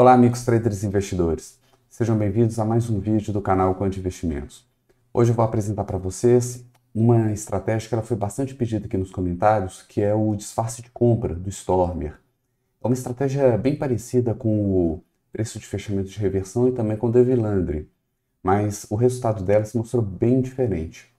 Olá, amigos traders e investidores. Sejam bem-vindos a mais um vídeo do canal Quanto Investimentos. Hoje eu vou apresentar para vocês uma estratégia que ela foi bastante pedida aqui nos comentários, que é o disfarce de compra do Stormer. É uma estratégia bem parecida com o preço de fechamento de reversão e também com o Devilandre, mas o resultado dela se mostrou bem diferente.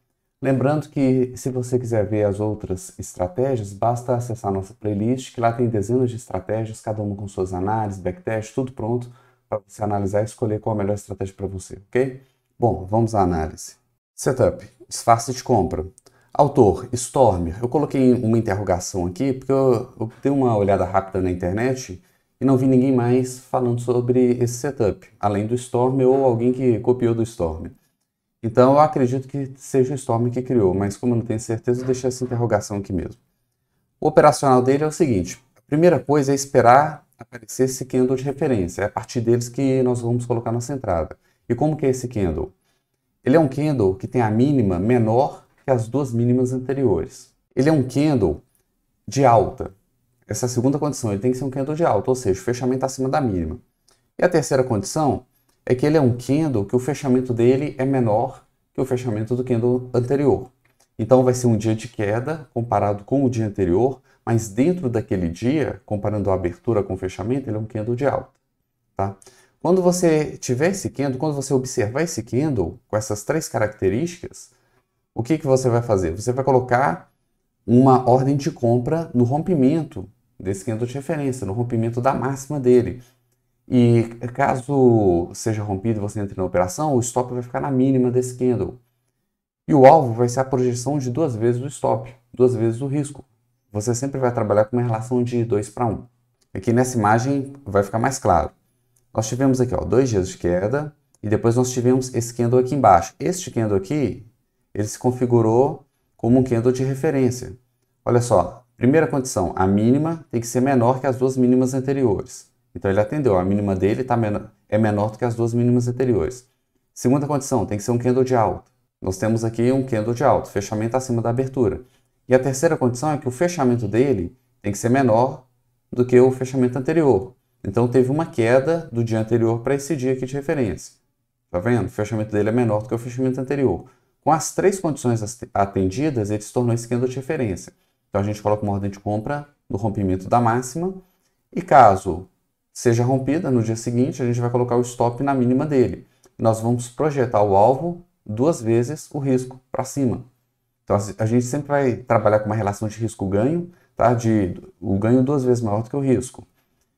Lembrando que, se você quiser ver as outras estratégias, basta acessar nossa playlist, que lá tem dezenas de estratégias, cada uma com suas análises, backtests, tudo pronto para você analisar e escolher qual a melhor estratégia para você, ok? Bom, vamos à análise. Setup, disfarce de compra. Autor, Stormer. Eu coloquei uma interrogação aqui porque eu, eu dei uma olhada rápida na internet e não vi ninguém mais falando sobre esse setup, além do Storm ou alguém que copiou do Storm. Então eu acredito que seja o Storm que criou, mas como eu não tenho certeza, eu deixei essa interrogação aqui mesmo. O operacional dele é o seguinte: a primeira coisa é esperar aparecer esse candle de referência. É a partir deles que nós vamos colocar nossa entrada. E como que é esse candle? Ele é um candle que tem a mínima menor que as duas mínimas anteriores. Ele é um candle de alta. Essa é a segunda condição, ele tem que ser um candle de alta, ou seja, fechamento acima da mínima. E a terceira condição é que ele é um candle que o fechamento dele é menor que o fechamento do candle anterior. Então vai ser um dia de queda comparado com o dia anterior, mas dentro daquele dia, comparando a abertura com o fechamento, ele é um candle de alta. Tá? Quando você tiver esse candle, quando você observar esse candle com essas três características, o que, que você vai fazer? Você vai colocar uma ordem de compra no rompimento desse candle de referência, no rompimento da máxima dele. E caso seja rompido você entre na operação, o stop vai ficar na mínima desse candle. E o alvo vai ser a projeção de duas vezes o stop, duas vezes o risco. Você sempre vai trabalhar com uma relação de 2 para 1. Aqui é nessa imagem vai ficar mais claro. Nós tivemos aqui ó, dois dias de queda e depois nós tivemos esse candle aqui embaixo. Este candle aqui, ele se configurou como um candle de referência. Olha só, primeira condição, a mínima tem que ser menor que as duas mínimas anteriores. Então ele atendeu, a mínima dele tá men é menor do que as duas mínimas anteriores. Segunda condição, tem que ser um candle de alto. Nós temos aqui um candle de alto, fechamento acima da abertura. E a terceira condição é que o fechamento dele tem que ser menor do que o fechamento anterior. Então teve uma queda do dia anterior para esse dia aqui de referência. Tá vendo? O fechamento dele é menor do que o fechamento anterior. Com as três condições atendidas, ele se tornou esse candle de referência. Então a gente coloca uma ordem de compra no rompimento da máxima. E caso seja rompida, no dia seguinte a gente vai colocar o stop na mínima dele. Nós vamos projetar o alvo duas vezes o risco para cima. Então assim, a gente sempre vai trabalhar com uma relação de risco-ganho, tá? De o ganho duas vezes maior do que o risco.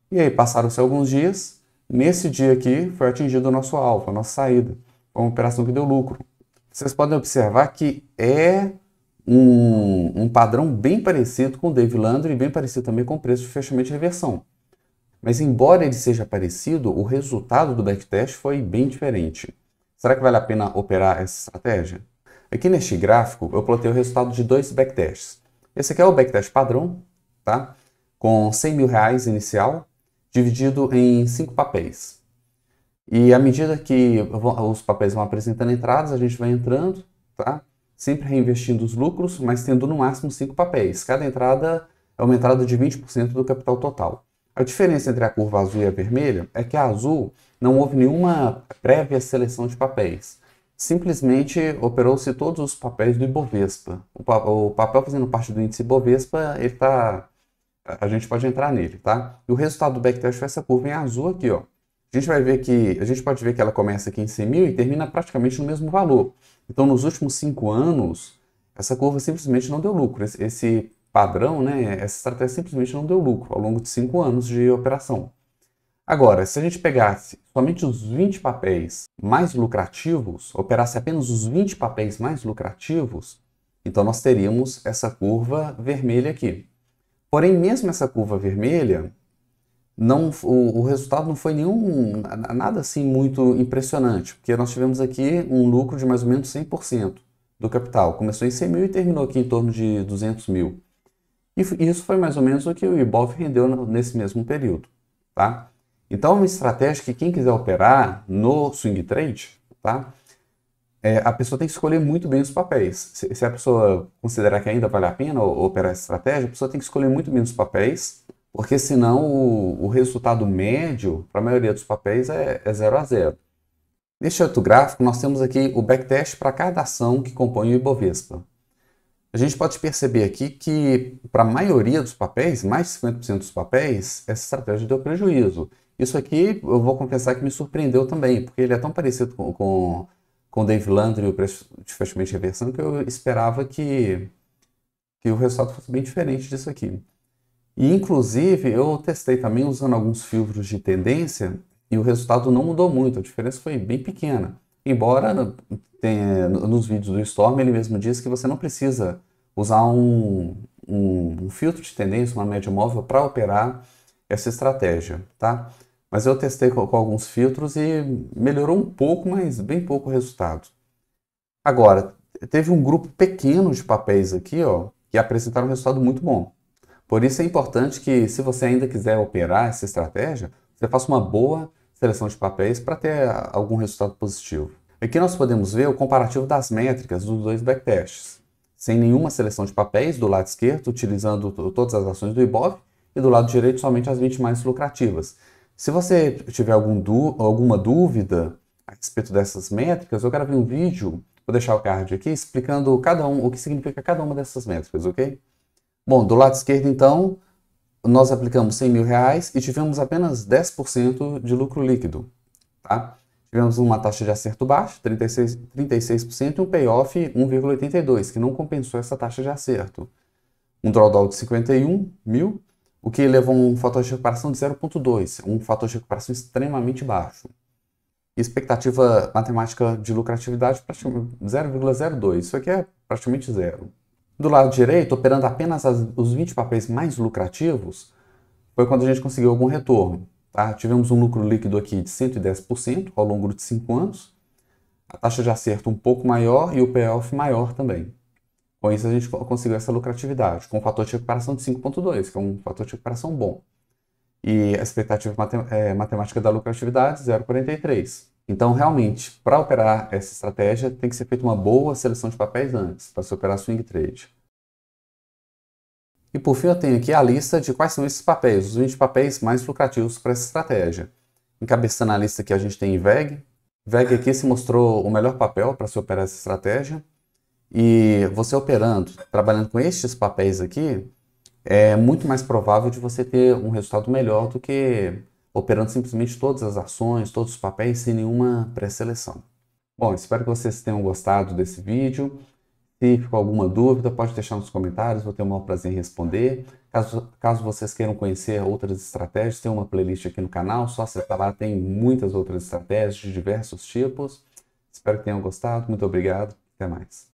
E aí passaram-se alguns dias, nesse dia aqui foi atingido o nosso alvo, a nossa saída, uma operação que deu lucro. Vocês podem observar que é um, um padrão bem parecido com o Dave Landry e bem parecido também com o preço de fechamento de reversão. Mas embora ele seja parecido, o resultado do backtest foi bem diferente. Será que vale a pena operar essa estratégia? Aqui neste gráfico eu plotei o resultado de dois backtests. Esse aqui é o backtest padrão, tá? com 100 mil reais inicial, dividido em cinco papéis. E à medida que os papéis vão apresentando entradas, a gente vai entrando, tá? Sempre reinvestindo os lucros, mas tendo no máximo cinco papéis. Cada entrada é uma entrada de 20% do capital total. A diferença entre a curva azul e a vermelha é que a azul não houve nenhuma prévia seleção de papéis. Simplesmente operou-se todos os papéis do Ibovespa. O, papel fazendo parte do índice Ibovespa, ele tá... a gente pode entrar nele, tá? E o resultado do backtest foi essa curva em azul aqui, ó. A gente vai ver que a gente pode ver que ela começa aqui em 100 mil e termina praticamente no mesmo valor. Então, nos últimos cinco anos, essa curva simplesmente não deu lucro. Esse, padrão, né, essa estratégia simplesmente não deu lucro ao longo de cinco anos de operação. Agora, se a gente pegasse somente os 20 papéis mais lucrativos, operasse apenas os 20 papéis mais lucrativos, então nós teríamos essa curva vermelha aqui. Porém, mesmo essa curva vermelha, não, o, o, resultado não foi nenhum, nada assim muito impressionante, porque nós tivemos aqui um lucro de mais ou menos 100% do capital. Começou em 100 mil e terminou aqui em torno de 200 mil. E isso foi mais ou menos o que o Ibov rendeu nesse mesmo período, tá? Então, uma estratégia que quem quiser operar no swing trade, tá? É, a pessoa tem que escolher muito bem os papéis. Se, se, a pessoa considerar que ainda vale a pena operar essa estratégia, a pessoa tem que escolher muito bem os papéis, porque senão o, o resultado médio para a maioria dos papéis é, é zero a zero. Neste outro gráfico, nós temos aqui o backtest para cada ação que compõe o Ibovespa. A gente pode perceber aqui que, para a maioria dos papéis, mais de 50% dos papéis, essa estratégia deu prejuízo. Isso aqui eu vou confessar que me surpreendeu também, porque ele é tão parecido com, com, com o Dave Landry e o preço de fechamento de reversão que eu esperava que, que o resultado fosse bem diferente disso aqui. E, inclusive, eu testei também usando alguns filtros de tendência e o resultado não mudou muito, a diferença foi bem pequena. Embora tem, é, nos vídeos do Storm, ele mesmo diz que você não precisa usar um, um, um filtro de tendência, uma média móvel, para operar essa estratégia, tá? Mas eu testei com, com, alguns filtros e melhorou um pouco, mas bem pouco o resultado. Agora, teve um grupo pequeno de papéis aqui, ó, que apresentaram um resultado muito bom. Por isso é importante que, se você ainda quiser operar essa estratégia, você faça uma boa seleção de papéis para ter algum resultado positivo. Aqui é nós podemos ver o comparativo das métricas dos dois backtests, sem nenhuma seleção de papéis, do lado esquerdo utilizando todas as ações do IBOV e do lado direito somente as 20 mais lucrativas. Se você tiver algum alguma dúvida a respeito dessas métricas, eu quero ver um vídeo, vou deixar o card aqui, explicando cada um, o que significa cada uma dessas métricas, ok? Bom, do lado esquerdo então, nós aplicamos 100 mil reais e tivemos apenas 10% de lucro líquido, tá? Tivemos uma taxa de acerto baixa, 36%, 36% e um payoff 1,82, que não compensou essa taxa de acerto. Um drawdown de 51 mil, o que levou um fator de recuperação de 0,2, um fator de recuperação extremamente baixo. E expectativa matemática de lucratividade 0,02, isso aqui é praticamente zero. Do lado direito, operando apenas as, os 20 papéis mais lucrativos, foi quando a gente conseguiu algum retorno. Tá? Tivemos um lucro líquido aqui de 110% ao longo de 5 anos. A taxa de acerto um pouco maior e o payoff maior também. Com isso a gente conseguiu essa lucratividade, com um fator de recuperação de 5.2, que é um fator de recuperação bom. E a expectativa é, matemática da lucratividade, 0,43. Então, realmente, para operar essa estratégia, tem que ser feita uma boa seleção de papéis antes, para se operar swing trade. E por fim, eu tenho aqui a lista de quais são esses papéis, os 20 papéis mais lucrativos para essa estratégia. Encabeçando a lista aqui, a gente tem VEG. VEG aqui se mostrou o melhor papel para se operar essa estratégia. E você operando, trabalhando com estes papéis aqui, é muito mais provável de você ter um resultado melhor do que operando simplesmente todas as ações, todos os papéis, sem nenhuma pré-seleção. Bom, espero que vocês tenham gostado desse vídeo. Se ficou alguma dúvida, pode deixar nos comentários, vou ter o maior prazer em responder. Caso, caso vocês queiram conhecer outras estratégias, tem uma playlist aqui no canal, só acertar lá, tem muitas outras estratégias de diversos tipos. Espero que tenham gostado, muito obrigado, até mais.